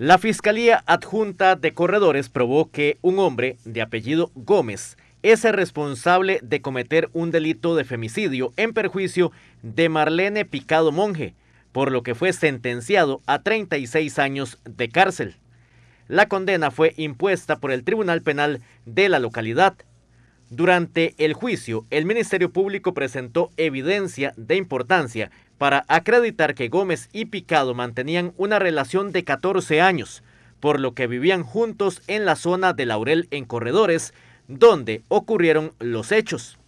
La Fiscalía Adjunta de Corredores probó que un hombre de apellido Gómez es el responsable de cometer un delito de femicidio en perjuicio de Marlene Picado Monje, por lo que fue sentenciado a 36 años de cárcel. La condena fue impuesta por el Tribunal Penal de la localidad durante el juicio, el Ministerio Público presentó evidencia de importancia para acreditar que Gómez y Picado mantenían una relación de 14 años, por lo que vivían juntos en la zona de Laurel en Corredores, donde ocurrieron los hechos.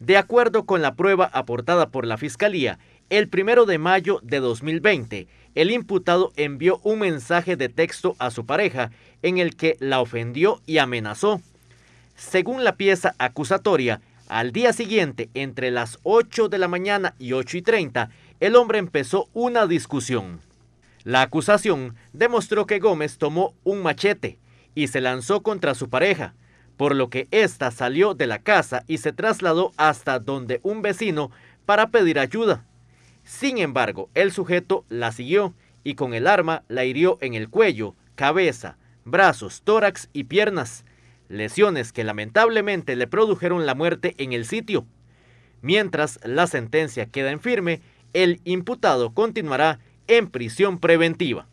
De acuerdo con la prueba aportada por la Fiscalía, el primero de mayo de 2020, el imputado envió un mensaje de texto a su pareja en el que la ofendió y amenazó. Según la pieza acusatoria, al día siguiente, entre las 8 de la mañana y 8 y 30, el hombre empezó una discusión. La acusación demostró que Gómez tomó un machete y se lanzó contra su pareja, por lo que ésta salió de la casa y se trasladó hasta donde un vecino para pedir ayuda. Sin embargo, el sujeto la siguió y con el arma la hirió en el cuello, cabeza, brazos, tórax y piernas lesiones que lamentablemente le produjeron la muerte en el sitio. Mientras la sentencia queda en firme, el imputado continuará en prisión preventiva.